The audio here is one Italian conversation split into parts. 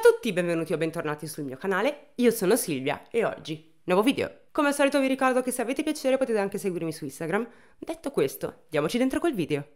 Ciao a tutti, benvenuti o bentornati sul mio canale, io sono Silvia e oggi nuovo video. Come al solito vi ricordo che se avete piacere potete anche seguirmi su Instagram. Detto questo, diamoci dentro col video.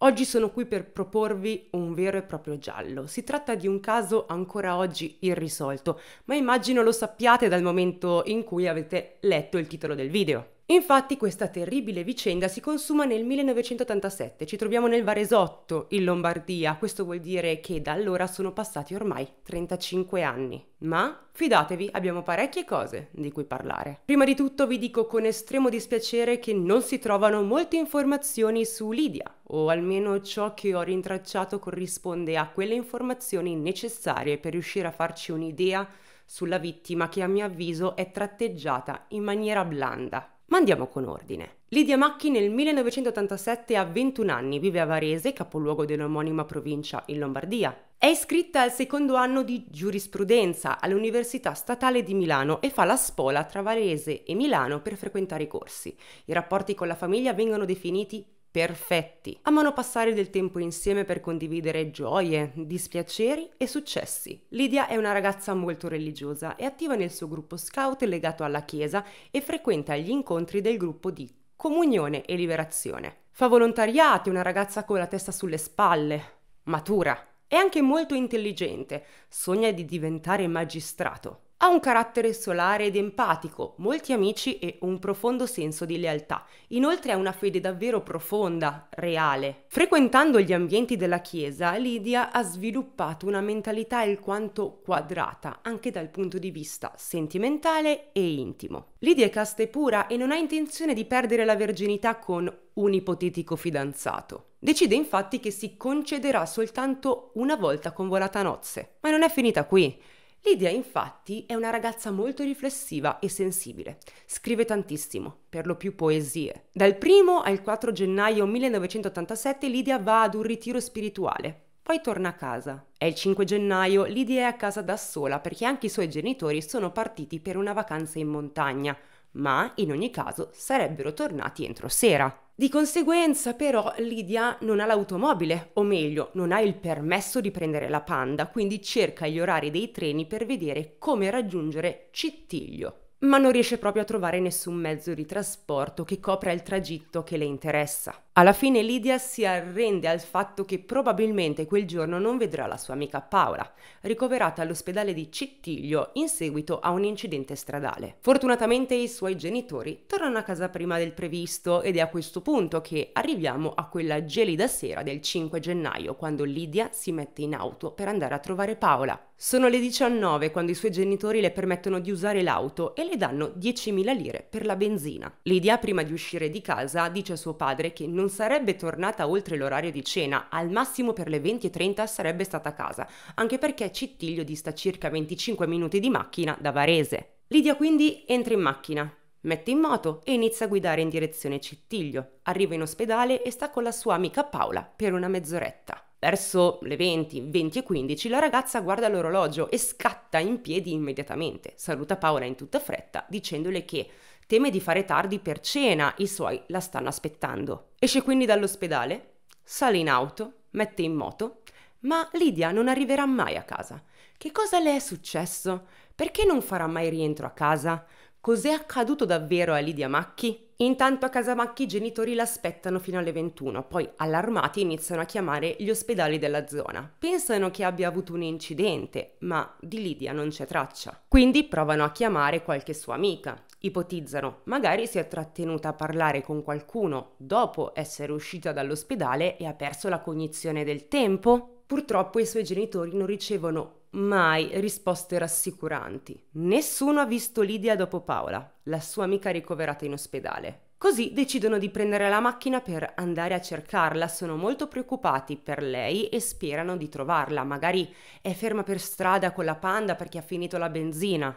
Oggi sono qui per proporvi un vero e proprio giallo. Si tratta di un caso ancora oggi irrisolto, ma immagino lo sappiate dal momento in cui avete letto il titolo del video. Infatti questa terribile vicenda si consuma nel 1987, ci troviamo nel Varesotto, in Lombardia, questo vuol dire che da allora sono passati ormai 35 anni. Ma fidatevi, abbiamo parecchie cose di cui parlare. Prima di tutto vi dico con estremo dispiacere che non si trovano molte informazioni su Lidia, o almeno ciò che ho rintracciato corrisponde a quelle informazioni necessarie per riuscire a farci un'idea sulla vittima che a mio avviso è tratteggiata in maniera blanda. Ma andiamo con ordine. Lidia Macchi nel 1987 ha 21 anni, vive a Varese, capoluogo dell'omonima provincia in Lombardia. È iscritta al secondo anno di giurisprudenza all'Università Statale di Milano e fa la spola tra Varese e Milano per frequentare i corsi. I rapporti con la famiglia vengono definiti perfetti. Amano passare del tempo insieme per condividere gioie, dispiaceri e successi. Lydia è una ragazza molto religiosa e attiva nel suo gruppo scout legato alla chiesa e frequenta gli incontri del gruppo di comunione e liberazione. Fa volontariati, una ragazza con la testa sulle spalle, matura. È anche molto intelligente, sogna di diventare magistrato. Ha un carattere solare ed empatico, molti amici e un profondo senso di lealtà. Inoltre ha una fede davvero profonda, reale. Frequentando gli ambienti della Chiesa, Lidia ha sviluppato una mentalità alquanto quadrata, anche dal punto di vista sentimentale e intimo. Lidia è casta e pura e non ha intenzione di perdere la verginità con un ipotetico fidanzato. Decide infatti che si concederà soltanto una volta con volata nozze. Ma non è finita qui. Lidia infatti è una ragazza molto riflessiva e sensibile, scrive tantissimo, per lo più poesie. Dal 1 al 4 gennaio 1987 Lidia va ad un ritiro spirituale, poi torna a casa. È il 5 gennaio, Lidia è a casa da sola perché anche i suoi genitori sono partiti per una vacanza in montagna, ma in ogni caso sarebbero tornati entro sera. Di conseguenza però Lydia non ha l'automobile, o meglio, non ha il permesso di prendere la Panda, quindi cerca gli orari dei treni per vedere come raggiungere Cittiglio ma non riesce proprio a trovare nessun mezzo di trasporto che copra il tragitto che le interessa. Alla fine Lydia si arrende al fatto che probabilmente quel giorno non vedrà la sua amica Paola, ricoverata all'ospedale di Cittiglio in seguito a un incidente stradale. Fortunatamente i suoi genitori tornano a casa prima del previsto ed è a questo punto che arriviamo a quella gelida sera del 5 gennaio, quando Lydia si mette in auto per andare a trovare Paola. Sono le 19 quando i suoi genitori le permettono di usare l'auto e le danno 10.000 lire per la benzina. Lidia, prima di uscire di casa, dice a suo padre che non sarebbe tornata oltre l'orario di cena, al massimo per le 20.30 sarebbe stata a casa, anche perché Cittiglio dista circa 25 minuti di macchina da Varese. Lidia quindi entra in macchina, Mette in moto e inizia a guidare in direzione Cittiglio. Arriva in ospedale e sta con la sua amica Paola per una mezz'oretta. Verso le 20, 20 e 15 la ragazza guarda l'orologio e scatta in piedi immediatamente. Saluta Paola in tutta fretta dicendole che teme di fare tardi per cena, i suoi la stanno aspettando. Esce quindi dall'ospedale, sale in auto, mette in moto, ma Lidia non arriverà mai a casa. Che cosa le è successo? Perché non farà mai rientro a casa? Cos'è accaduto davvero a Lidia Macchi? Intanto a Casamacchi i genitori l'aspettano fino alle 21, poi allarmati iniziano a chiamare gli ospedali della zona. Pensano che abbia avuto un incidente, ma di Lidia non c'è traccia. Quindi provano a chiamare qualche sua amica. Ipotizzano, magari si è trattenuta a parlare con qualcuno dopo essere uscita dall'ospedale e ha perso la cognizione del tempo? Purtroppo i suoi genitori non ricevono mai risposte rassicuranti. Nessuno ha visto Lidia dopo Paola, la sua amica ricoverata in ospedale. Così decidono di prendere la macchina per andare a cercarla, sono molto preoccupati per lei e sperano di trovarla, magari è ferma per strada con la panda perché ha finito la benzina.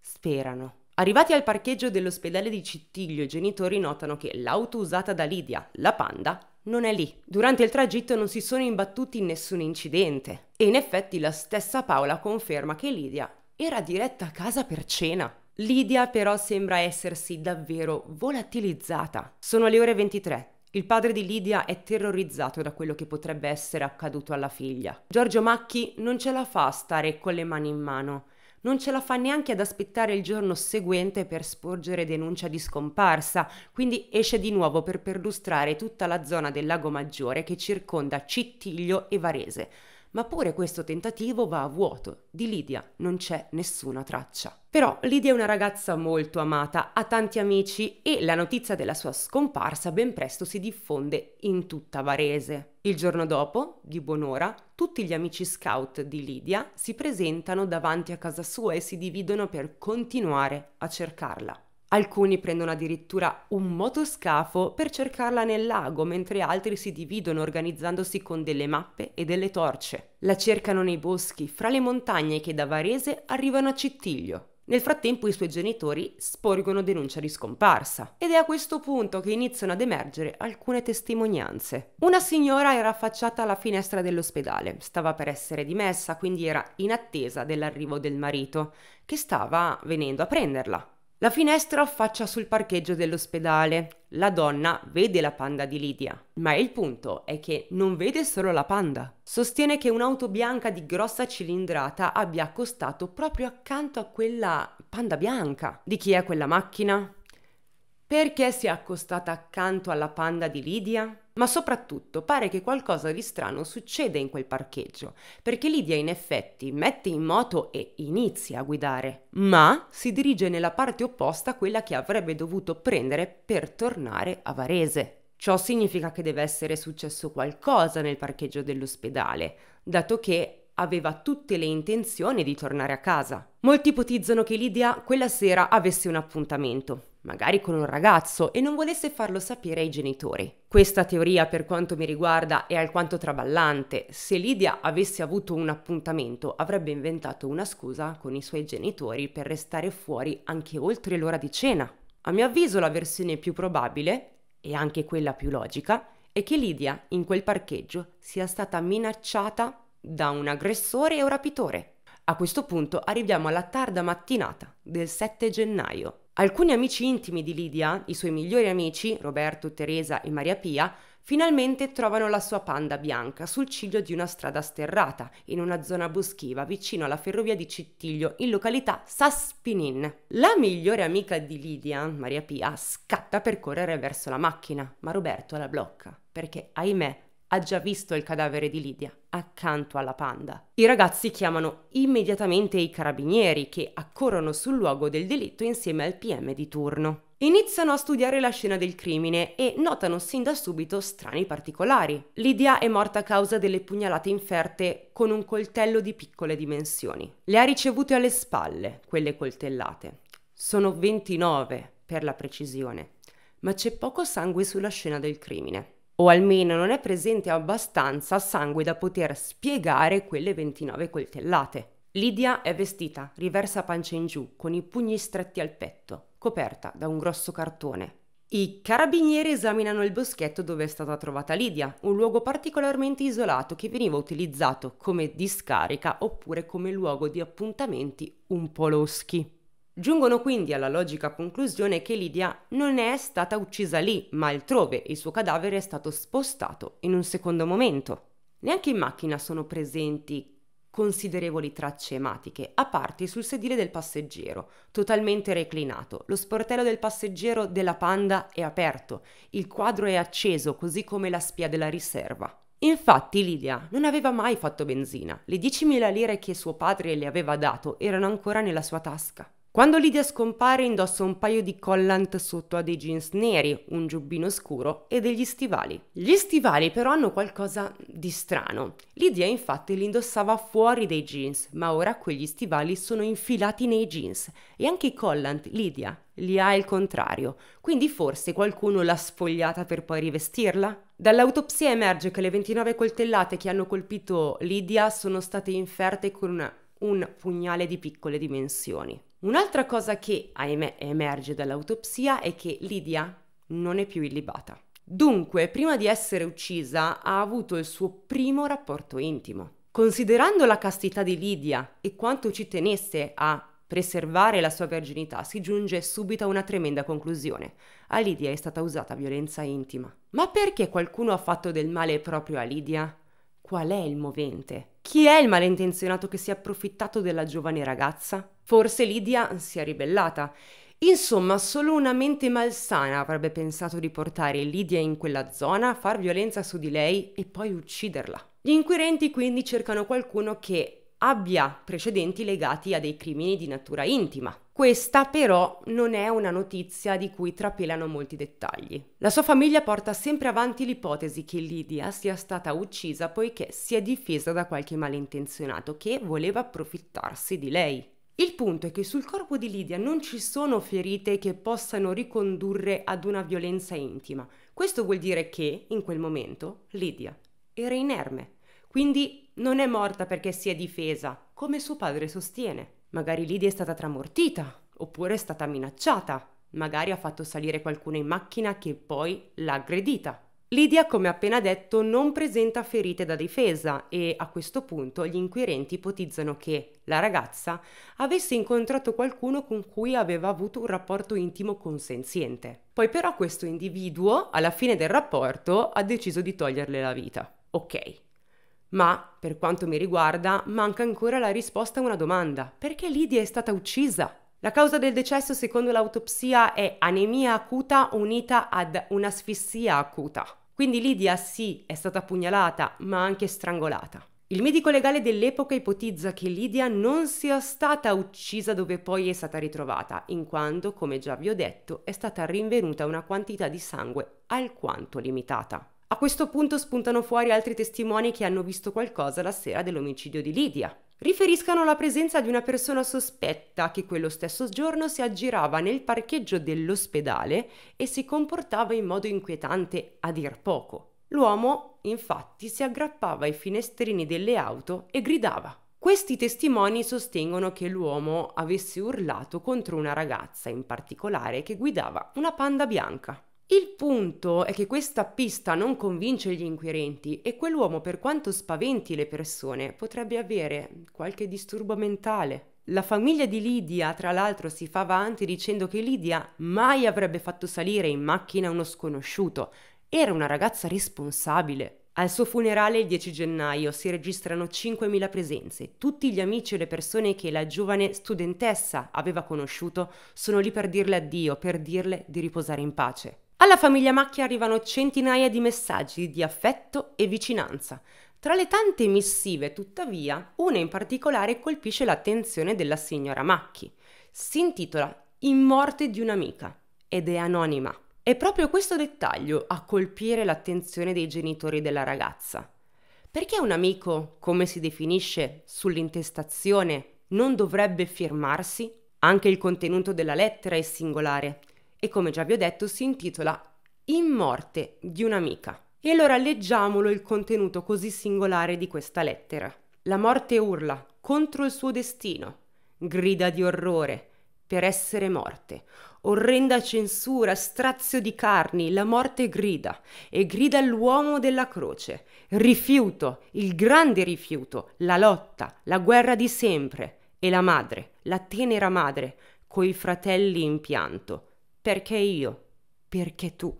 Sperano. Arrivati al parcheggio dell'ospedale di Cittiglio, i genitori notano che l'auto usata da Lidia, la panda, non è lì. Durante il tragitto non si sono imbattuti in nessun incidente. E in effetti la stessa Paola conferma che Lidia era diretta a casa per cena. Lidia però sembra essersi davvero volatilizzata. Sono le ore 23. Il padre di Lidia è terrorizzato da quello che potrebbe essere accaduto alla figlia. Giorgio Macchi non ce la fa a stare con le mani in mano. Non ce la fa neanche ad aspettare il giorno seguente per sporgere denuncia di scomparsa, quindi esce di nuovo per perlustrare tutta la zona del Lago Maggiore che circonda Cittiglio e Varese, ma pure questo tentativo va a vuoto. Di Lidia non c'è nessuna traccia. Però Lidia è una ragazza molto amata, ha tanti amici e la notizia della sua scomparsa ben presto si diffonde in tutta Varese. Il giorno dopo, di buon'ora, tutti gli amici scout di Lidia si presentano davanti a casa sua e si dividono per continuare a cercarla. Alcuni prendono addirittura un motoscafo per cercarla nel lago, mentre altri si dividono organizzandosi con delle mappe e delle torce. La cercano nei boschi, fra le montagne che da Varese arrivano a Cittiglio. Nel frattempo i suoi genitori sporgono denuncia di scomparsa ed è a questo punto che iniziano ad emergere alcune testimonianze. Una signora era affacciata alla finestra dell'ospedale, stava per essere dimessa, quindi era in attesa dell'arrivo del marito, che stava venendo a prenderla. La finestra affaccia sul parcheggio dell'ospedale. La donna vede la panda di Lidia. ma il punto è che non vede solo la panda. Sostiene che un'auto bianca di grossa cilindrata abbia accostato proprio accanto a quella panda bianca. Di chi è quella macchina? Perché si è accostata accanto alla panda di Lidia? Ma soprattutto pare che qualcosa di strano succeda in quel parcheggio, perché Lidia in effetti mette in moto e inizia a guidare, ma si dirige nella parte opposta a quella che avrebbe dovuto prendere per tornare a Varese. Ciò significa che deve essere successo qualcosa nel parcheggio dell'ospedale, dato che aveva tutte le intenzioni di tornare a casa. Molti ipotizzano che Lydia quella sera avesse un appuntamento, magari con un ragazzo, e non volesse farlo sapere ai genitori. Questa teoria, per quanto mi riguarda, è alquanto traballante. Se Lydia avesse avuto un appuntamento, avrebbe inventato una scusa con i suoi genitori per restare fuori anche oltre l'ora di cena. A mio avviso la versione più probabile, e anche quella più logica, è che Lydia in quel parcheggio sia stata minacciata da un aggressore e un rapitore. A questo punto arriviamo alla tarda mattinata del 7 gennaio. Alcuni amici intimi di Lidia, i suoi migliori amici, Roberto, Teresa e Maria Pia, finalmente trovano la sua panda bianca sul ciglio di una strada sterrata, in una zona boschiva vicino alla ferrovia di Cittiglio, in località Saspinin. La migliore amica di Lidia, Maria Pia, scatta per correre verso la macchina, ma Roberto la blocca, perché ahimè ha già visto il cadavere di Lidia accanto alla panda. I ragazzi chiamano immediatamente i carabinieri che accorrono sul luogo del delitto insieme al PM di turno. Iniziano a studiare la scena del crimine e notano sin da subito strani particolari. Lidia è morta a causa delle pugnalate inferte con un coltello di piccole dimensioni. Le ha ricevute alle spalle, quelle coltellate. Sono 29 per la precisione, ma c'è poco sangue sulla scena del crimine o almeno non è presente abbastanza sangue da poter spiegare quelle 29 coltellate. Lidia è vestita, riversa pancia in giù, con i pugni stretti al petto, coperta da un grosso cartone. I carabinieri esaminano il boschetto dove è stata trovata Lidia, un luogo particolarmente isolato che veniva utilizzato come discarica oppure come luogo di appuntamenti un po' loschi. Giungono quindi alla logica conclusione che Lidia non è stata uccisa lì, ma altrove il suo cadavere è stato spostato in un secondo momento. Neanche in macchina sono presenti considerevoli tracce ematiche, a parte sul sedile del passeggero, totalmente reclinato. Lo sportello del passeggero della Panda è aperto, il quadro è acceso, così come la spia della riserva. Infatti Lidia non aveva mai fatto benzina, le 10.000 lire che suo padre le aveva dato erano ancora nella sua tasca. Quando Lydia scompare indossa un paio di collant sotto a dei jeans neri, un giubbino scuro e degli stivali. Gli stivali però hanno qualcosa di strano. Lydia infatti li indossava fuori dei jeans, ma ora quegli stivali sono infilati nei jeans e anche i collant Lydia li ha il contrario, quindi forse qualcuno l'ha sfogliata per poi rivestirla? Dall'autopsia emerge che le 29 coltellate che hanno colpito Lydia sono state inferte con una, un pugnale di piccole dimensioni. Un'altra cosa che, ahimè, emerge dall'autopsia è che Lidia non è più illibata. Dunque, prima di essere uccisa, ha avuto il suo primo rapporto intimo. Considerando la castità di Lidia e quanto ci tenesse a preservare la sua verginità, si giunge subito a una tremenda conclusione. A Lidia è stata usata violenza intima. Ma perché qualcuno ha fatto del male proprio a Lidia? Qual è il movente? Chi è il malintenzionato che si è approfittato della giovane ragazza? Forse Lidia si è ribellata. Insomma, solo una mente malsana avrebbe pensato di portare Lidia in quella zona, far violenza su di lei e poi ucciderla. Gli inquirenti quindi cercano qualcuno che abbia precedenti legati a dei crimini di natura intima. Questa però non è una notizia di cui trapelano molti dettagli. La sua famiglia porta sempre avanti l'ipotesi che Lydia sia stata uccisa poiché si è difesa da qualche malintenzionato che voleva approfittarsi di lei. Il punto è che sul corpo di Lidia non ci sono ferite che possano ricondurre ad una violenza intima. Questo vuol dire che, in quel momento, Lidia era inerme. Quindi non è morta perché si è difesa, come suo padre sostiene. Magari Lidia è stata tramortita, oppure è stata minacciata, magari ha fatto salire qualcuno in macchina che poi l'ha aggredita. Lydia, come appena detto, non presenta ferite da difesa e a questo punto gli inquirenti ipotizzano che la ragazza avesse incontrato qualcuno con cui aveva avuto un rapporto intimo consenziente. Poi però questo individuo, alla fine del rapporto, ha deciso di toglierle la vita. Ok. Ma, per quanto mi riguarda, manca ancora la risposta a una domanda. Perché Lydia è stata uccisa? La causa del decesso, secondo l'autopsia, è anemia acuta unita ad un'asfissia acuta. Quindi Lidia sì, è stata pugnalata, ma anche strangolata. Il medico legale dell'epoca ipotizza che Lidia non sia stata uccisa dove poi è stata ritrovata, in quanto, come già vi ho detto, è stata rinvenuta una quantità di sangue alquanto limitata. A questo punto spuntano fuori altri testimoni che hanno visto qualcosa la sera dell'omicidio di Lidia riferiscano la presenza di una persona sospetta che quello stesso giorno si aggirava nel parcheggio dell'ospedale e si comportava in modo inquietante a dir poco. L'uomo, infatti, si aggrappava ai finestrini delle auto e gridava. Questi testimoni sostengono che l'uomo avesse urlato contro una ragazza in particolare che guidava una panda bianca. Il punto è che questa pista non convince gli inquirenti e quell'uomo, per quanto spaventi le persone, potrebbe avere qualche disturbo mentale. La famiglia di Lydia, tra l'altro, si fa avanti dicendo che Lydia mai avrebbe fatto salire in macchina uno sconosciuto. Era una ragazza responsabile. Al suo funerale il 10 gennaio si registrano 5.000 presenze. Tutti gli amici e le persone che la giovane studentessa aveva conosciuto sono lì per dirle addio, per dirle di riposare in pace. Alla famiglia Macchi arrivano centinaia di messaggi di affetto e vicinanza. Tra le tante missive, tuttavia, una in particolare colpisce l'attenzione della signora Macchi. Si intitola In morte di un'amica ed è anonima. È proprio questo dettaglio a colpire l'attenzione dei genitori della ragazza. Perché un amico, come si definisce sull'intestazione, non dovrebbe firmarsi? Anche il contenuto della lettera è singolare e come già vi ho detto si intitola In morte di un'amica. E allora leggiamolo il contenuto così singolare di questa lettera. La morte urla contro il suo destino, grida di orrore per essere morte, orrenda censura, strazio di carni, la morte grida e grida l'uomo della croce, rifiuto, il grande rifiuto, la lotta, la guerra di sempre e la madre, la tenera madre, coi fratelli in pianto, perché io? Perché tu?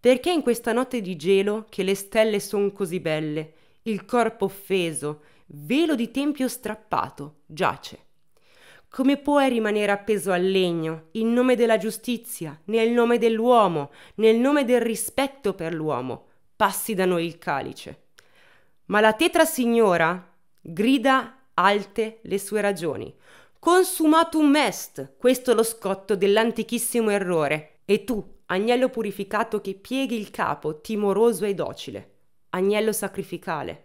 Perché in questa notte di gelo che le stelle son così belle, il corpo offeso, velo di tempio strappato, giace? Come puoi rimanere appeso al legno, in nome della giustizia, nel nome dell'uomo, nel nome del rispetto per l'uomo? Passi da noi il calice. Ma la tetra signora grida alte le sue ragioni. Consumatum est, questo è lo scotto dell'antichissimo errore. E tu, agnello purificato che pieghi il capo, timoroso e docile, agnello sacrificale,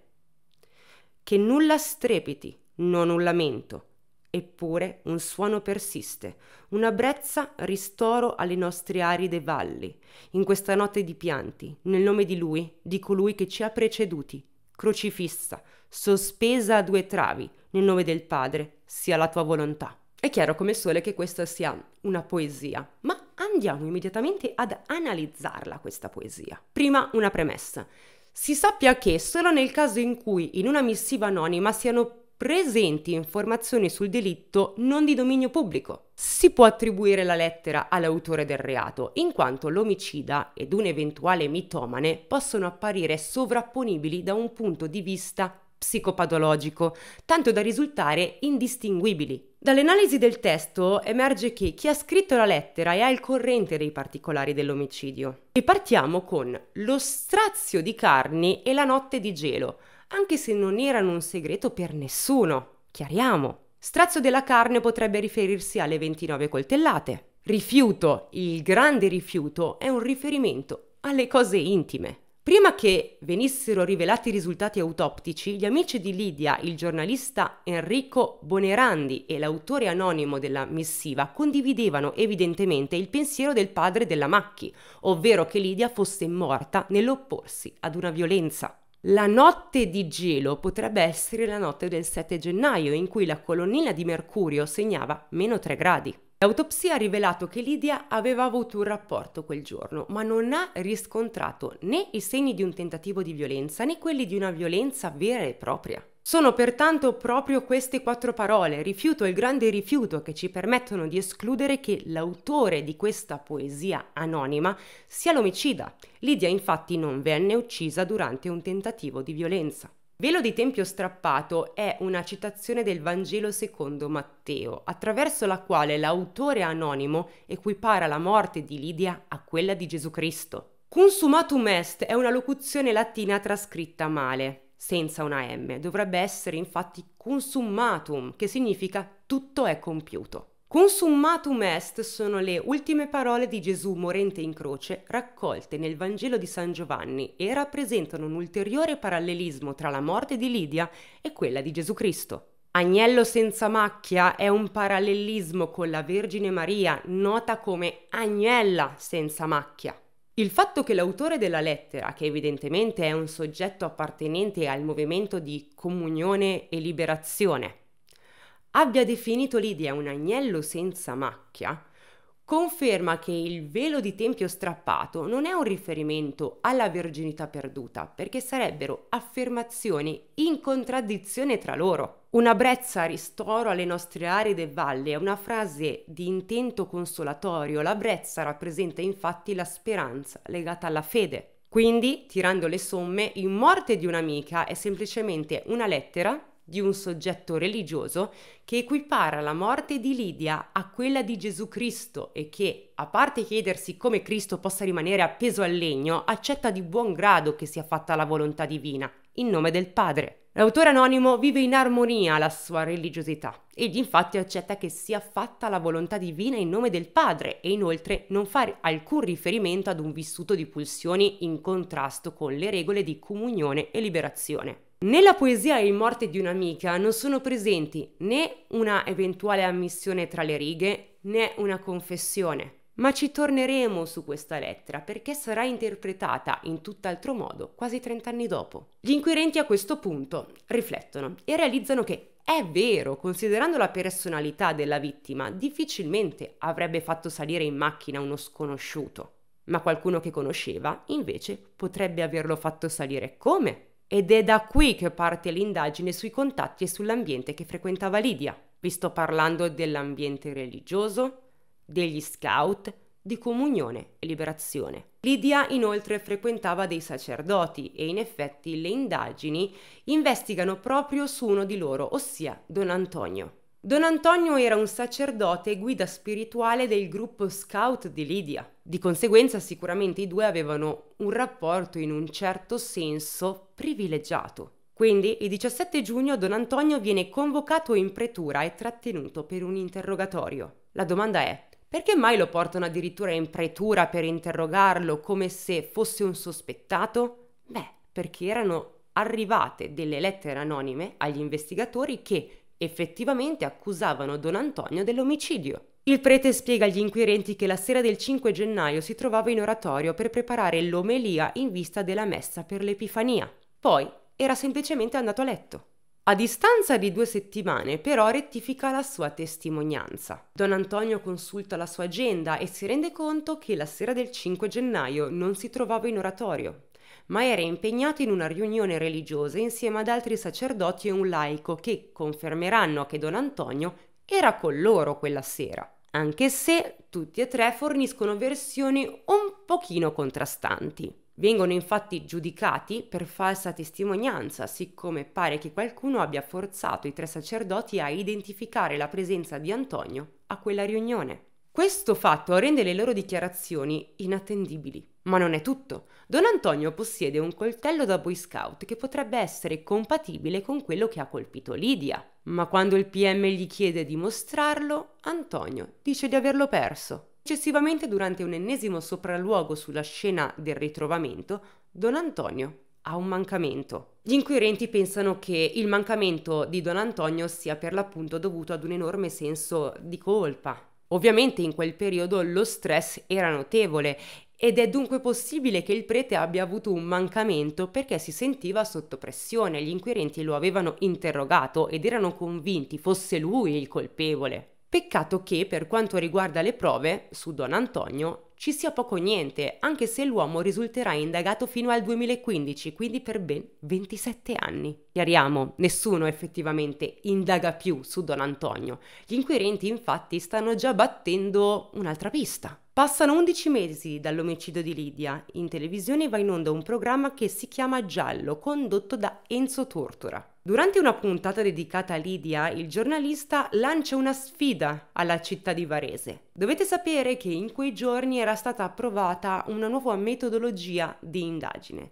che nulla strepiti, non un lamento. Eppure un suono persiste, una brezza ristoro alle nostre aride valli, in questa notte di pianti, nel nome di Lui, di colui che ci ha preceduti, crocifissa, sospesa a due travi, nel nome del Padre, sia la tua volontà. È chiaro come sole che questa sia una poesia, ma andiamo immediatamente ad analizzarla questa poesia. Prima una premessa. Si sappia che solo nel caso in cui in una missiva anonima siano presenti informazioni sul delitto non di dominio pubblico. Si può attribuire la lettera all'autore del reato, in quanto l'omicida ed un eventuale mitomane possono apparire sovrapponibili da un punto di vista psicopatologico, tanto da risultare indistinguibili. Dall'analisi del testo emerge che chi ha scritto la lettera è al corrente dei particolari dell'omicidio. E partiamo con lo strazio di carni e la notte di gelo, anche se non erano un segreto per nessuno. Chiariamo. Strazio della carne potrebbe riferirsi alle 29 coltellate. Rifiuto, il grande rifiuto, è un riferimento alle cose intime. Prima che venissero rivelati i risultati autoptici, gli amici di Lidia, il giornalista Enrico Bonerandi e l'autore anonimo della missiva condividevano evidentemente il pensiero del padre della Macchi, ovvero che Lidia fosse morta nell'opporsi ad una violenza. La notte di gelo potrebbe essere la notte del 7 gennaio in cui la colonnina di mercurio segnava meno 3 gradi. L'autopsia ha rivelato che Lidia aveva avuto un rapporto quel giorno, ma non ha riscontrato né i segni di un tentativo di violenza né quelli di una violenza vera e propria. Sono pertanto proprio queste quattro parole, rifiuto e il grande rifiuto, che ci permettono di escludere che l'autore di questa poesia anonima sia l'omicida. Lidia infatti non venne uccisa durante un tentativo di violenza. Velo di Tempio strappato è una citazione del Vangelo secondo Matteo, attraverso la quale l'autore anonimo equipara la morte di Lidia a quella di Gesù Cristo. Consumatum est è una locuzione latina trascritta male, senza una M. Dovrebbe essere infatti consummatum, che significa tutto è compiuto. Consummatum est sono le ultime parole di Gesù morente in croce raccolte nel Vangelo di San Giovanni e rappresentano un ulteriore parallelismo tra la morte di Lidia e quella di Gesù Cristo. Agnello senza macchia è un parallelismo con la Vergine Maria, nota come Agnella senza macchia. Il fatto che l'autore della lettera, che evidentemente è un soggetto appartenente al movimento di comunione e liberazione, abbia definito Lidia un agnello senza macchia, conferma che il velo di tempio strappato non è un riferimento alla verginità perduta, perché sarebbero affermazioni in contraddizione tra loro. Una brezza ristoro alle nostre aride valle è una frase di intento consolatorio. La brezza rappresenta infatti la speranza legata alla fede. Quindi, tirando le somme, in morte di un'amica è semplicemente una lettera di un soggetto religioso che equipara la morte di Lidia a quella di Gesù Cristo e che, a parte chiedersi come Cristo possa rimanere appeso al legno, accetta di buon grado che sia fatta la volontà divina, in nome del Padre. L'autore anonimo vive in armonia la sua religiosità. Egli infatti accetta che sia fatta la volontà divina in nome del Padre e inoltre non fa alcun riferimento ad un vissuto di pulsioni in contrasto con le regole di comunione e liberazione. Nella poesia Il morte di un'amica non sono presenti né una eventuale ammissione tra le righe né una confessione. Ma ci torneremo su questa lettera perché sarà interpretata in tutt'altro modo quasi 30 anni dopo. Gli inquirenti a questo punto riflettono e realizzano che è vero, considerando la personalità della vittima, difficilmente avrebbe fatto salire in macchina uno sconosciuto, ma qualcuno che conosceva invece potrebbe averlo fatto salire come? ed è da qui che parte l'indagine sui contatti e sull'ambiente che frequentava Lidia. Vi sto parlando dell'ambiente religioso, degli scout, di comunione e liberazione. Lidia inoltre frequentava dei sacerdoti e in effetti le indagini investigano proprio su uno di loro, ossia Don Antonio. Don Antonio era un sacerdote e guida spirituale del gruppo scout di Lidia. Di conseguenza sicuramente i due avevano un rapporto in un certo senso privilegiato. Quindi il 17 giugno Don Antonio viene convocato in pretura e trattenuto per un interrogatorio. La domanda è, perché mai lo portano addirittura in pretura per interrogarlo come se fosse un sospettato? Beh, perché erano arrivate delle lettere anonime agli investigatori che effettivamente accusavano Don Antonio dell'omicidio. Il prete spiega agli inquirenti che la sera del 5 gennaio si trovava in oratorio per preparare l'omelia in vista della messa per l'Epifania. Poi era semplicemente andato a letto. A distanza di due settimane però rettifica la sua testimonianza. Don Antonio consulta la sua agenda e si rende conto che la sera del 5 gennaio non si trovava in oratorio, ma era impegnato in una riunione religiosa insieme ad altri sacerdoti e un laico che confermeranno che Don Antonio era con loro quella sera, anche se tutti e tre forniscono versioni un pochino contrastanti. Vengono infatti giudicati per falsa testimonianza, siccome pare che qualcuno abbia forzato i tre sacerdoti a identificare la presenza di Antonio a quella riunione. Questo fatto rende le loro dichiarazioni inattendibili. Ma non è tutto. Don Antonio possiede un coltello da Boy Scout che potrebbe essere compatibile con quello che ha colpito Lydia. Ma quando il PM gli chiede di mostrarlo, Antonio dice di averlo perso. Successivamente, durante un ennesimo sopralluogo sulla scena del ritrovamento, Don Antonio ha un mancamento. Gli inquirenti pensano che il mancamento di Don Antonio sia per l'appunto dovuto ad un enorme senso di colpa, Ovviamente in quel periodo lo stress era notevole ed è dunque possibile che il prete abbia avuto un mancamento perché si sentiva sotto pressione, gli inquirenti lo avevano interrogato ed erano convinti fosse lui il colpevole. Peccato che per quanto riguarda le prove, su Don Antonio ci sia poco o niente, anche se l'uomo risulterà indagato fino al 2015, quindi per ben 27 anni. Chiariamo, nessuno effettivamente indaga più su Don Antonio. Gli inquirenti infatti stanno già battendo un'altra pista. Passano 11 mesi dall'omicidio di Lidia. In televisione va in onda un programma che si chiama Giallo, condotto da Enzo Tortura. Durante una puntata dedicata a Lidia, il giornalista lancia una sfida alla città di Varese. Dovete sapere che in quei giorni era stata approvata una nuova metodologia di indagine,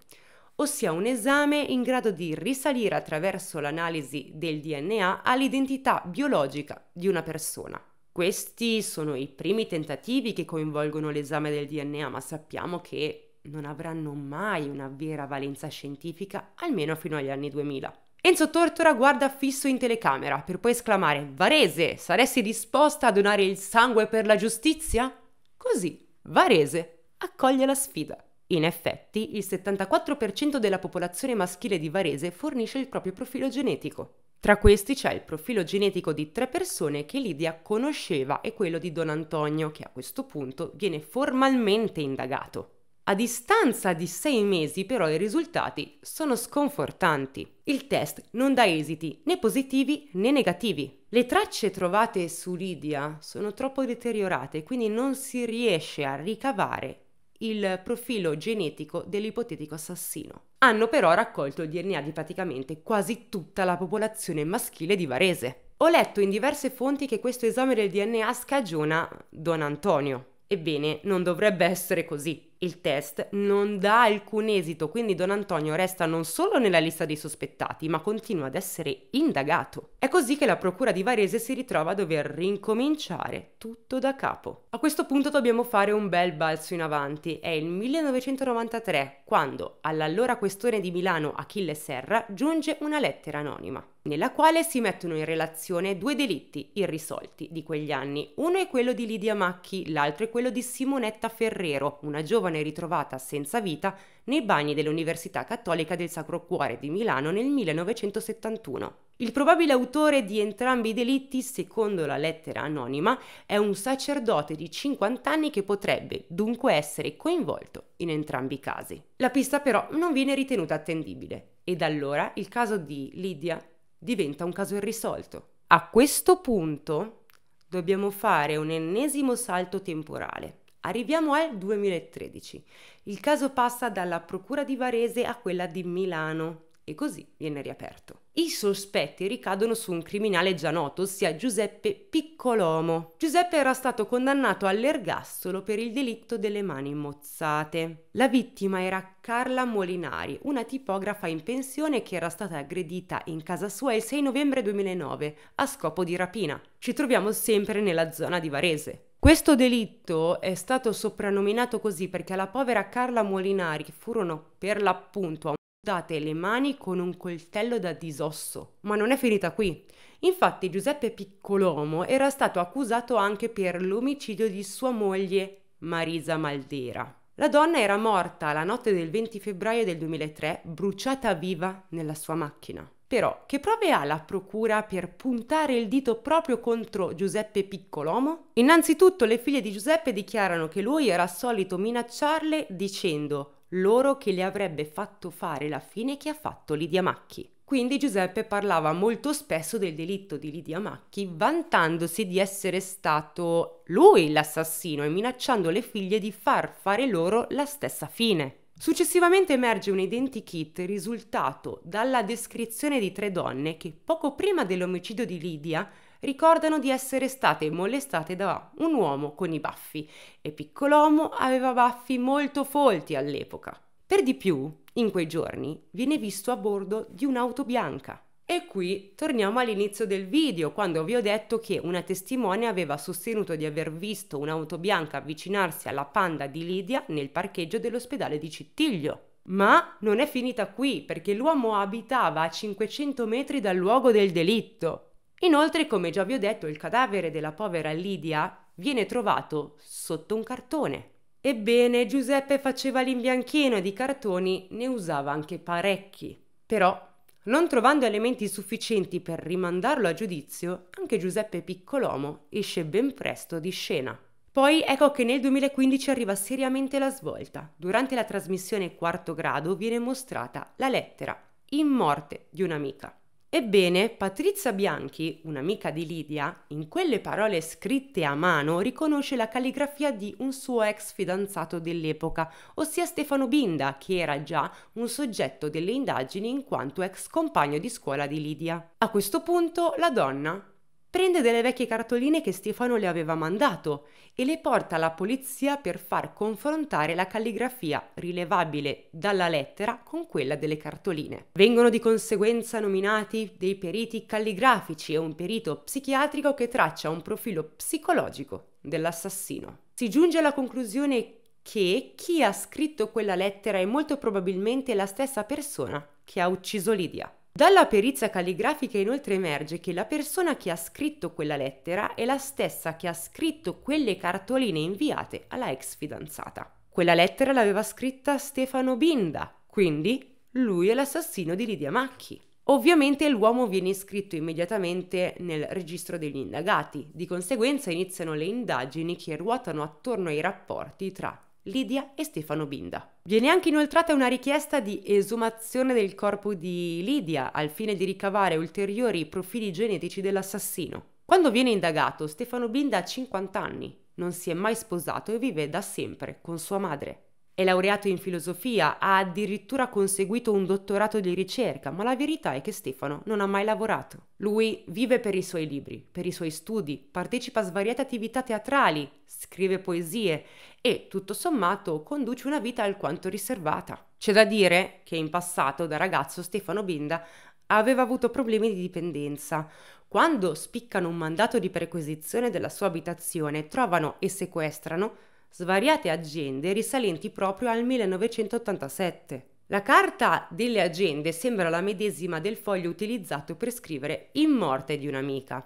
ossia un esame in grado di risalire attraverso l'analisi del DNA all'identità biologica di una persona. Questi sono i primi tentativi che coinvolgono l'esame del DNA, ma sappiamo che non avranno mai una vera valenza scientifica, almeno fino agli anni 2000. Enzo Tortora guarda fisso in telecamera per poi esclamare Varese, saresti disposta a donare il sangue per la giustizia? Così Varese accoglie la sfida. In effetti, il 74% della popolazione maschile di Varese fornisce il proprio profilo genetico. Tra questi c'è il profilo genetico di tre persone che Lidia conosceva e quello di Don Antonio, che a questo punto viene formalmente indagato. A distanza di sei mesi però i risultati sono sconfortanti. Il test non dà esiti né positivi né negativi. Le tracce trovate su Lydia sono troppo deteriorate, quindi non si riesce a ricavare il profilo genetico dell'ipotetico assassino. Hanno però raccolto il DNA di praticamente quasi tutta la popolazione maschile di Varese. Ho letto in diverse fonti che questo esame del DNA scagiona Don Antonio, Ebbene, non dovrebbe essere così. Il test non dà alcun esito, quindi Don Antonio resta non solo nella lista dei sospettati, ma continua ad essere indagato. È così che la procura di Varese si ritrova a dover rincominciare tutto da capo. A questo punto dobbiamo fare un bel balzo in avanti. È il 1993, quando all'allora questore di Milano Achille Serra giunge una lettera anonima nella quale si mettono in relazione due delitti irrisolti di quegli anni. Uno è quello di Lidia Macchi, l'altro è quello di Simonetta Ferrero, una giovane ritrovata senza vita nei bagni dell'Università Cattolica del Sacro Cuore di Milano nel 1971. Il probabile autore di entrambi i delitti, secondo la lettera anonima, è un sacerdote di 50 anni che potrebbe dunque essere coinvolto in entrambi i casi. La pista però non viene ritenuta attendibile e da allora il caso di Lidia diventa un caso irrisolto. A questo punto dobbiamo fare un ennesimo salto temporale. Arriviamo al 2013. Il caso passa dalla Procura di Varese a quella di Milano, e così viene riaperto. I sospetti ricadono su un criminale già noto, ossia Giuseppe Piccolomo. Giuseppe era stato condannato all'ergastolo per il delitto delle mani mozzate. La vittima era Carla Molinari, una tipografa in pensione che era stata aggredita in casa sua il 6 novembre 2009 a scopo di rapina. Ci troviamo sempre nella zona di Varese. Questo delitto è stato soprannominato così perché alla povera Carla Molinari furono per l'appunto date le mani con un coltello da disosso. Ma non è finita qui. Infatti Giuseppe Piccolomo era stato accusato anche per l'omicidio di sua moglie Marisa Maldera. La donna era morta la notte del 20 febbraio del 2003, bruciata viva nella sua macchina. Però che prove ha la procura per puntare il dito proprio contro Giuseppe Piccolomo? Innanzitutto le figlie di Giuseppe dichiarano che lui era solito minacciarle dicendo loro che le avrebbe fatto fare la fine che ha fatto Lidia Macchi. Quindi Giuseppe parlava molto spesso del delitto di Lidia Macchi, vantandosi di essere stato lui l'assassino e minacciando le figlie di far fare loro la stessa fine. Successivamente emerge un identikit risultato dalla descrizione di tre donne che poco prima dell'omicidio di Lidia ricordano di essere state molestate da un uomo con i baffi e Piccolomo aveva baffi molto folti all'epoca. Per di più, in quei giorni viene visto a bordo di un'auto bianca. E qui torniamo all'inizio del video, quando vi ho detto che una testimone aveva sostenuto di aver visto un'auto bianca avvicinarsi alla panda di Lidia nel parcheggio dell'ospedale di Cittiglio. Ma non è finita qui, perché l'uomo abitava a 500 metri dal luogo del delitto. Inoltre, come già vi ho detto, il cadavere della povera Lidia viene trovato sotto un cartone. Ebbene, Giuseppe faceva l'imbianchino e di cartoni ne usava anche parecchi. Però, non trovando elementi sufficienti per rimandarlo a giudizio, anche Giuseppe Piccolomo esce ben presto di scena. Poi ecco che nel 2015 arriva seriamente la svolta. Durante la trasmissione quarto grado viene mostrata la lettera in morte di un'amica. Ebbene, Patrizia Bianchi, un'amica di Lidia, in quelle parole scritte a mano riconosce la calligrafia di un suo ex fidanzato dell'epoca, ossia Stefano Binda, che era già un soggetto delle indagini in quanto ex compagno di scuola di Lidia. A questo punto la donna Prende delle vecchie cartoline che Stefano le aveva mandato e le porta alla polizia per far confrontare la calligrafia rilevabile dalla lettera con quella delle cartoline. Vengono di conseguenza nominati dei periti calligrafici e un perito psichiatrico che traccia un profilo psicologico dell'assassino. Si giunge alla conclusione che chi ha scritto quella lettera è molto probabilmente la stessa persona che ha ucciso Lidia. Dalla perizia calligrafica inoltre emerge che la persona che ha scritto quella lettera è la stessa che ha scritto quelle cartoline inviate alla ex fidanzata. Quella lettera l'aveva scritta Stefano Binda, quindi lui è l'assassino di Lidia Macchi. Ovviamente l'uomo viene iscritto immediatamente nel registro degli indagati, di conseguenza iniziano le indagini che ruotano attorno ai rapporti tra Lidia e Stefano Binda. Viene anche inoltrata una richiesta di esumazione del corpo di Lidia al fine di ricavare ulteriori profili genetici dell'assassino. Quando viene indagato, Stefano Binda ha 50 anni, non si è mai sposato e vive da sempre con sua madre. È laureato in filosofia, ha addirittura conseguito un dottorato di ricerca, ma la verità è che Stefano non ha mai lavorato. Lui vive per i suoi libri, per i suoi studi, partecipa a svariate attività teatrali, scrive poesie e tutto sommato conduce una vita alquanto riservata. C'è da dire che in passato da ragazzo Stefano Binda aveva avuto problemi di dipendenza. Quando spiccano un mandato di perquisizione della sua abitazione, trovano e sequestrano svariate agende risalenti proprio al 1987. La carta delle agende sembra la medesima del foglio utilizzato per scrivere In morte di un'amica.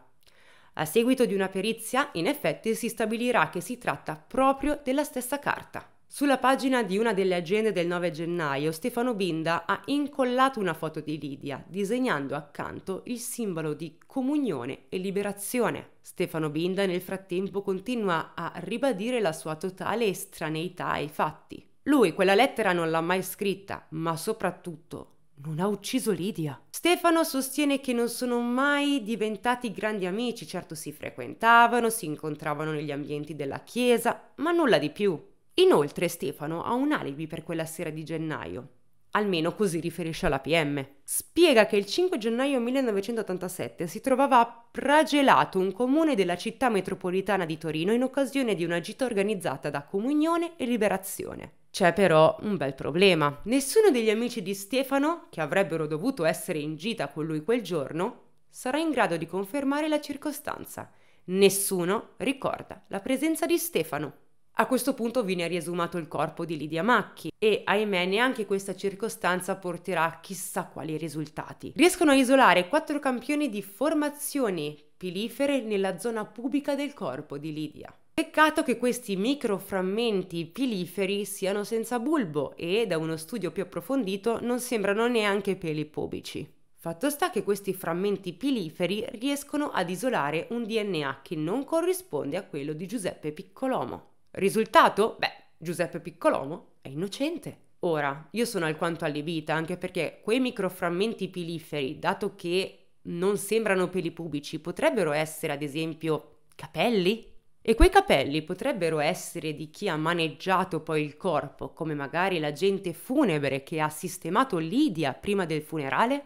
A seguito di una perizia, in effetti si stabilirà che si tratta proprio della stessa carta. Sulla pagina di una delle agende del 9 gennaio Stefano Binda ha incollato una foto di Lidia, disegnando accanto il simbolo di comunione e liberazione. Stefano Binda nel frattempo continua a ribadire la sua totale estraneità ai fatti. Lui quella lettera non l'ha mai scritta, ma soprattutto non ha ucciso Lidia. Stefano sostiene che non sono mai diventati grandi amici, certo si frequentavano, si incontravano negli ambienti della chiesa, ma nulla di più. Inoltre Stefano ha un alibi per quella sera di gennaio. Almeno così riferisce alla PM. Spiega che il 5 gennaio 1987 si trovava a Pragelato, un comune della città metropolitana di Torino, in occasione di una gita organizzata da Comunione e Liberazione. C'è però un bel problema. Nessuno degli amici di Stefano, che avrebbero dovuto essere in gita con lui quel giorno, sarà in grado di confermare la circostanza. Nessuno ricorda la presenza di Stefano. A questo punto viene riesumato il corpo di Lidia Macchi e ahimè neanche questa circostanza porterà a chissà quali risultati. Riescono a isolare quattro campioni di formazioni pilifere nella zona pubica del corpo di Lidia. Peccato che questi microframmenti piliferi siano senza bulbo e, da uno studio più approfondito, non sembrano neanche peli pubici. Fatto sta che questi frammenti piliferi riescono ad isolare un DNA che non corrisponde a quello di Giuseppe Piccolomo. Risultato? Beh, Giuseppe Piccolomo è innocente. Ora, io sono alquanto allibita anche perché quei microframmenti piliferi, dato che non sembrano peli pubici, potrebbero essere ad esempio capelli? E quei capelli potrebbero essere di chi ha maneggiato poi il corpo, come magari l'agente funebre che ha sistemato Lidia prima del funerale?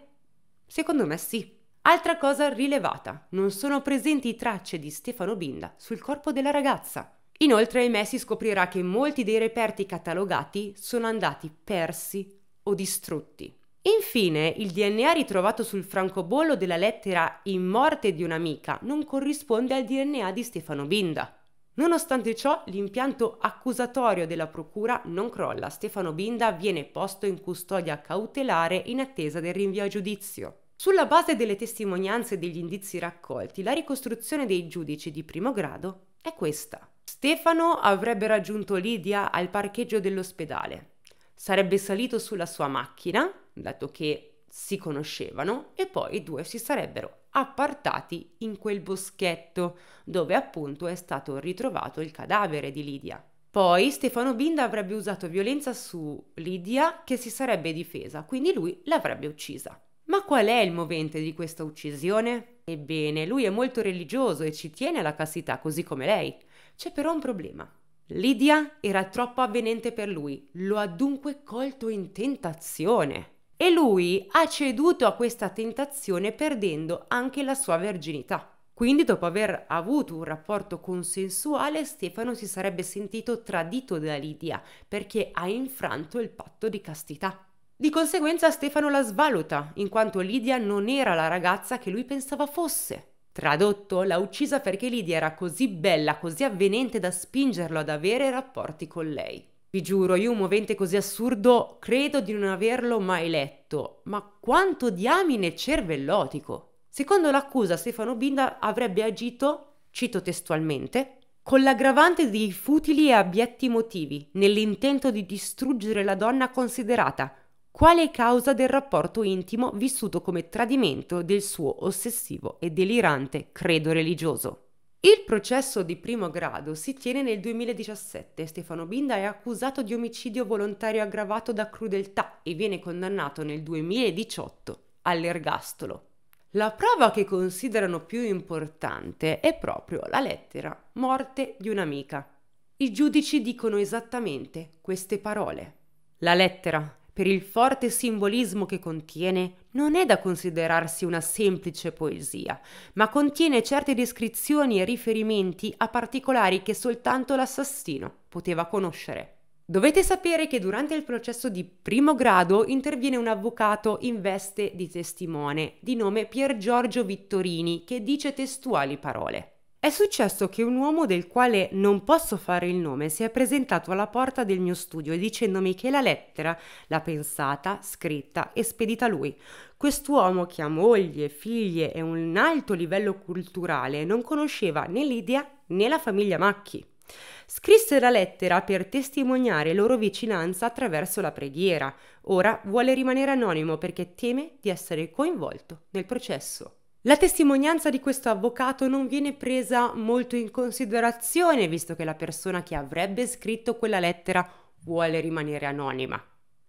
Secondo me sì. Altra cosa rilevata, non sono presenti tracce di Stefano Binda sul corpo della ragazza. Inoltre ahimè si scoprirà che molti dei reperti catalogati sono andati persi o distrutti. Infine, il DNA ritrovato sul francobollo della lettera in morte di un'amica non corrisponde al DNA di Stefano Binda. Nonostante ciò, l'impianto accusatorio della procura non crolla. Stefano Binda viene posto in custodia cautelare in attesa del rinvio a giudizio. Sulla base delle testimonianze e degli indizi raccolti, la ricostruzione dei giudici di primo grado è questa. Stefano avrebbe raggiunto Lidia al parcheggio dell'ospedale. Sarebbe salito sulla sua macchina dato che si conoscevano, e poi i due si sarebbero appartati in quel boschetto dove appunto è stato ritrovato il cadavere di Lidia. Poi Stefano Binda avrebbe usato violenza su Lidia che si sarebbe difesa, quindi lui l'avrebbe uccisa. Ma qual è il movente di questa uccisione? Ebbene, lui è molto religioso e ci tiene alla cassità così come lei. C'è però un problema. Lidia era troppo avvenente per lui, lo ha dunque colto in tentazione e lui ha ceduto a questa tentazione perdendo anche la sua verginità. Quindi dopo aver avuto un rapporto consensuale, Stefano si sarebbe sentito tradito da Lidia perché ha infranto il patto di castità. Di conseguenza Stefano la svaluta, in quanto Lidia non era la ragazza che lui pensava fosse. Tradotto, l'ha uccisa perché Lidia era così bella, così avvenente da spingerlo ad avere rapporti con lei. Vi giuro, io un movente così assurdo credo di non averlo mai letto, ma quanto diamine cervellotico! Secondo l'accusa, Stefano Binda avrebbe agito, cito testualmente, con l'aggravante di futili e abietti motivi, nell'intento di distruggere la donna considerata, quale causa del rapporto intimo vissuto come tradimento del suo ossessivo e delirante credo religioso. Il processo di primo grado si tiene nel 2017. Stefano Binda è accusato di omicidio volontario aggravato da crudeltà e viene condannato nel 2018 all'ergastolo. La prova che considerano più importante è proprio la lettera morte di un'amica. I giudici dicono esattamente queste parole. La lettera per il forte simbolismo che contiene, non è da considerarsi una semplice poesia, ma contiene certe descrizioni e riferimenti a particolari che soltanto l'assassino poteva conoscere. Dovete sapere che durante il processo di primo grado interviene un avvocato in veste di testimone di nome Pier Giorgio Vittorini che dice testuali parole. È successo che un uomo del quale non posso fare il nome si è presentato alla porta del mio studio dicendomi che la lettera l'ha pensata, scritta e spedita lui. Quest'uomo che ha moglie, figlie e un alto livello culturale non conosceva né Lidia né la famiglia Macchi. Scrisse la lettera per testimoniare loro vicinanza attraverso la preghiera. Ora vuole rimanere anonimo perché teme di essere coinvolto nel processo. La testimonianza di questo avvocato non viene presa molto in considerazione, visto che la persona che avrebbe scritto quella lettera vuole rimanere anonima.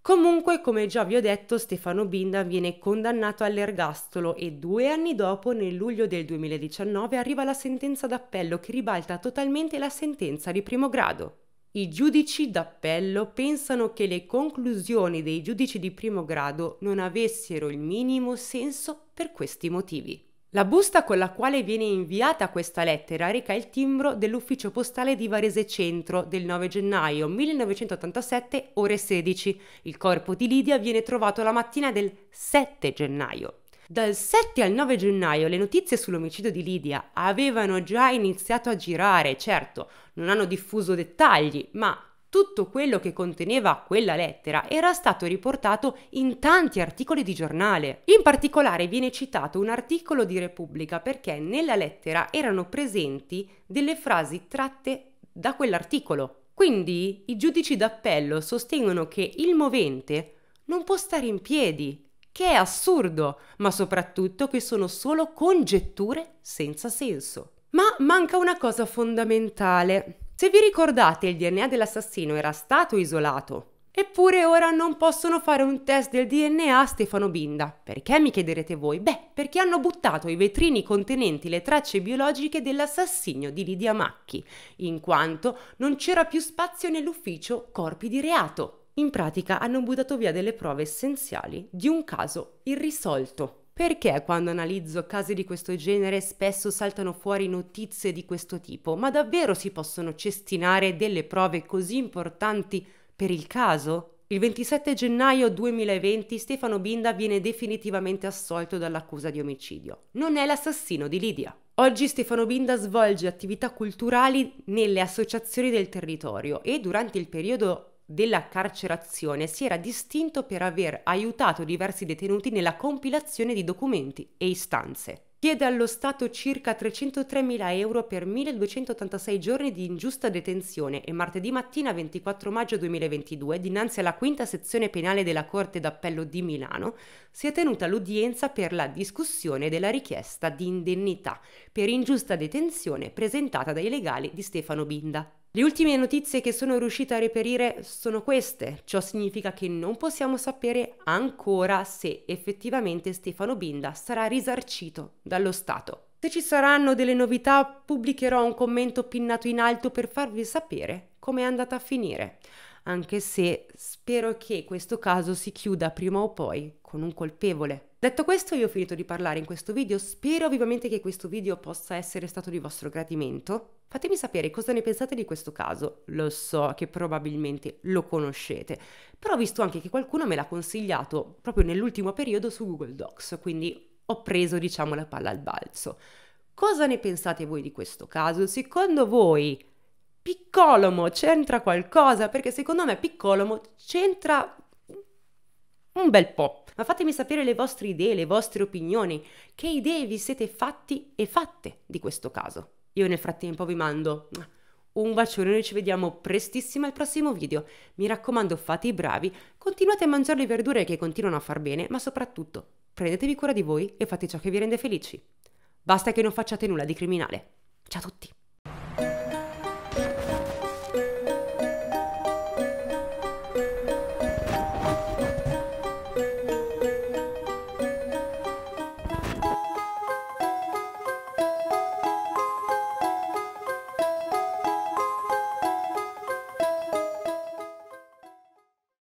Comunque, come già vi ho detto, Stefano Binda viene condannato all'ergastolo e due anni dopo, nel luglio del 2019, arriva la sentenza d'appello che ribalta totalmente la sentenza di primo grado. I giudici d'appello pensano che le conclusioni dei giudici di primo grado non avessero il minimo senso per questi motivi. La busta con la quale viene inviata questa lettera reca il timbro dell'ufficio postale di Varese Centro del 9 gennaio 1987, ore 16. Il corpo di Lidia viene trovato la mattina del 7 gennaio dal 7 al 9 gennaio le notizie sull'omicidio di Lidia avevano già iniziato a girare, certo, non hanno diffuso dettagli, ma tutto quello che conteneva quella lettera era stato riportato in tanti articoli di giornale. In particolare viene citato un articolo di Repubblica perché nella lettera erano presenti delle frasi tratte da quell'articolo. Quindi i giudici d'appello sostengono che il movente non può stare in piedi che è assurdo, ma soprattutto che sono solo congetture senza senso. Ma manca una cosa fondamentale. Se vi ricordate, il DNA dell'assassino era stato isolato. Eppure ora non possono fare un test del DNA a Stefano Binda. Perché mi chiederete voi? Beh, perché hanno buttato i vetrini contenenti le tracce biologiche dell'assassino di Lidia Macchi, in quanto non c'era più spazio nell'ufficio corpi di reato. In pratica hanno buttato via delle prove essenziali di un caso irrisolto. Perché quando analizzo casi di questo genere spesso saltano fuori notizie di questo tipo? Ma davvero si possono cestinare delle prove così importanti per il caso? Il 27 gennaio 2020 Stefano Binda viene definitivamente assolto dall'accusa di omicidio. Non è l'assassino di Lidia. Oggi Stefano Binda svolge attività culturali nelle associazioni del territorio e durante il periodo della carcerazione si era distinto per aver aiutato diversi detenuti nella compilazione di documenti e istanze. Chiede allo Stato circa 303.000 euro per 1.286 giorni di ingiusta detenzione e martedì mattina 24 maggio 2022, dinanzi alla quinta sezione penale della Corte d'Appello di Milano, si è tenuta l'udienza per la discussione della richiesta di indennità per ingiusta detenzione presentata dai legali di Stefano Binda. Le ultime notizie che sono riuscita a reperire sono queste, ciò significa che non possiamo sapere ancora se effettivamente Stefano Binda sarà risarcito dallo Stato. Se ci saranno delle novità pubblicherò un commento pinnato in alto per farvi sapere come è andata a finire, anche se spero che questo caso si chiuda prima o poi con un colpevole. Detto questo io ho finito di parlare in questo video, spero vivamente che questo video possa essere stato di vostro gradimento. Fatemi sapere cosa ne pensate di questo caso, lo so che probabilmente lo conoscete, però ho visto anche che qualcuno me l'ha consigliato proprio nell'ultimo periodo su Google Docs, quindi ho preso diciamo la palla al balzo. Cosa ne pensate voi di questo caso? Secondo voi Piccolomo c'entra qualcosa? Perché secondo me Piccolomo c'entra un bel po'. Ma fatemi sapere le vostre idee, le vostre opinioni, che idee vi siete fatti e fatte di questo caso. Io nel frattempo vi mando un bacione, noi ci vediamo prestissimo al prossimo video. Mi raccomando, fate i bravi, continuate a mangiare le verdure che continuano a far bene, ma soprattutto prendetevi cura di voi e fate ciò che vi rende felici. Basta che non facciate nulla di criminale. Ciao a tutti!